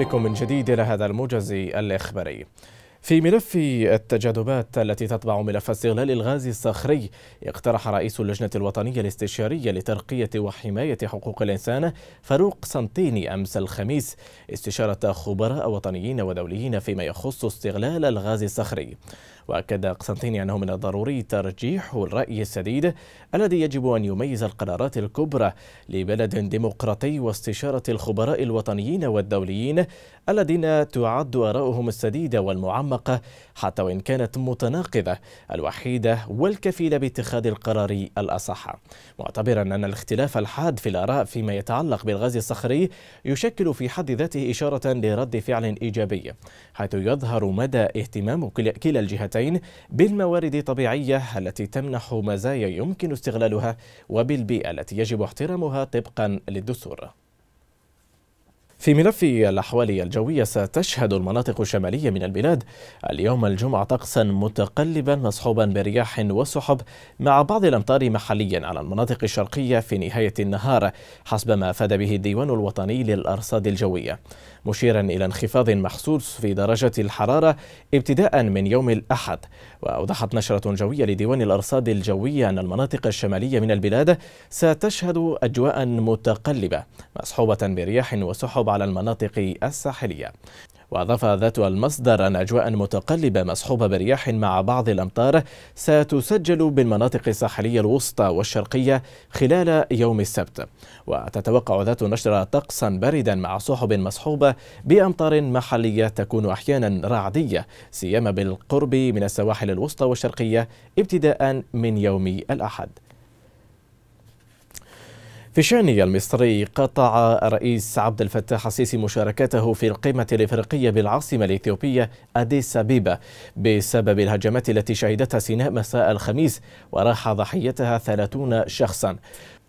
بكم من جديد إلى هذا الموجز الإخباري في ملف التجاذبات التي تطبع ملف استغلال الغاز الصخري اقترح رئيس اللجنة الوطنية الاستشارية لترقية وحماية حقوق الإنسان فاروق سنتيني أمس الخميس استشارة خبراء وطنيين ودوليين فيما يخص استغلال الغاز الصخري وأكد قسنطيني أنه من الضروري ترجيح الرأي السديد الذي يجب أن يميز القرارات الكبرى لبلد ديمقراطي واستشارة الخبراء الوطنيين والدوليين الذين تعد آراؤهم السديدة والمعمقة حتى وإن كانت متناقضة الوحيدة والكفيلة باتخاذ القرار الأصح معتبرا أن الاختلاف الحاد في الآراء فيما يتعلق بالغاز الصخري يشكل في حد ذاته إشارة لرد فعل إيجابي حيث يظهر مدى اهتمام كلا الجهتين الدولتين بالموارد الطبيعية التي تمنح مزايا يمكن استغلالها وبالبيئة التي يجب احترامها طبقا للدستور في ملف الأحوال الجوية ستشهد المناطق الشمالية من البلاد اليوم الجمعة طقسا متقلبا مصحوبا برياح وسحب مع بعض الأمطار محليا على المناطق الشرقية في نهاية النهار حسب ما أفاد به الديوان الوطني للأرصاد الجوية مشيرا إلى انخفاض محسوس في درجة الحرارة ابتداء من يوم الأحد وأوضحت نشرة جوية لديوان الأرصاد الجوية أن المناطق الشمالية من البلاد ستشهد أجواء متقلبة مصحوبة برياح وسحب على المناطق الساحلية وأضاف ذات المصدر أن أجواء متقلبة مصحوبة برياح مع بعض الأمطار ستسجل بالمناطق الساحلية الوسطى والشرقية خلال يوم السبت وتتوقع ذات النشرة طقسا باردا مع سحب مصحوبة بأمطار محلية تكون أحيانا رعدية سيما بالقرب من السواحل الوسطى والشرقية ابتداء من يوم الأحد في شأنه المصري قطع الرئيس عبد الفتاح السيسي مشاركته في القمة الإفريقية بالعاصمة الإثيوبية أديس أبيبا بسبب الهجمات التي شهدتها سيناء مساء الخميس وراح ضحيتها ثلاثون شخصا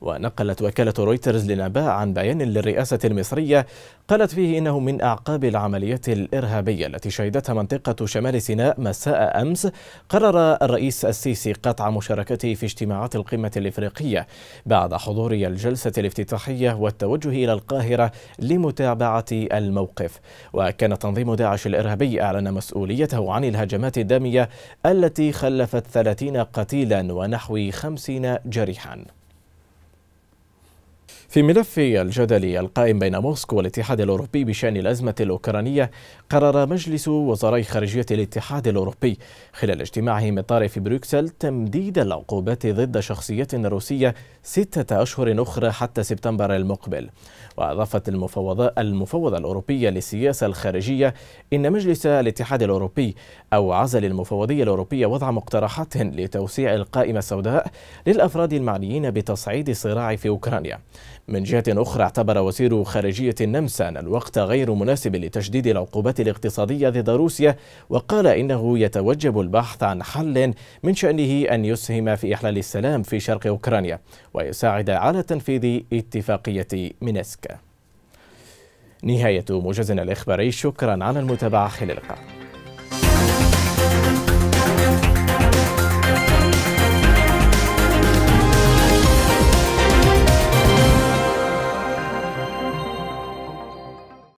ونقلت وكالة رويترز لنباء عن بيان للرئاسة المصرية قالت فيه إنه من أعقاب العمليات الإرهابية التي شهدتها منطقة شمال سيناء مساء أمس قرر الرئيس السيسي قطع مشاركته في اجتماعات القمة الإفريقية بعد حضور الجلسة الافتتاحية والتوجه إلى القاهرة لمتابعة الموقف وكان تنظيم داعش الإرهابي أعلن مسؤوليته عن الهجمات الدامية التي خلفت 30 قتيلا ونحو 50 جريحا في ملف الجدل القائم بين موسكو والاتحاد الأوروبي بشأن الأزمة الأوكرانية قرر مجلس وزراء خارجية الاتحاد الأوروبي خلال اجتماعه من طرف بروكسل تمديد العقوبات ضد شخصيات روسية ستة أشهر أخرى حتى سبتمبر المقبل وأضافت المفوضة, المفوضة الأوروبية للسياسة الخارجية إن مجلس الاتحاد الأوروبي او عزل المفوضيه الأوروبية وضع مقترحات لتوسيع القائمة السوداء للأفراد المعنيين بتصعيد الصراع في أوكرانيا من جهة أخرى اعتبر وزير خارجية النمسا أن الوقت غير مناسب لتشديد العقوبات الاقتصادية ضد روسيا وقال إنه يتوجب البحث عن حل من شأنه أن يسهم في إحلال السلام في شرق أوكرانيا ويساعد على تنفيذ اتفاقية مينسك نهاية موجزنا الإخباري شكرا على المتابعة خلال اللقاء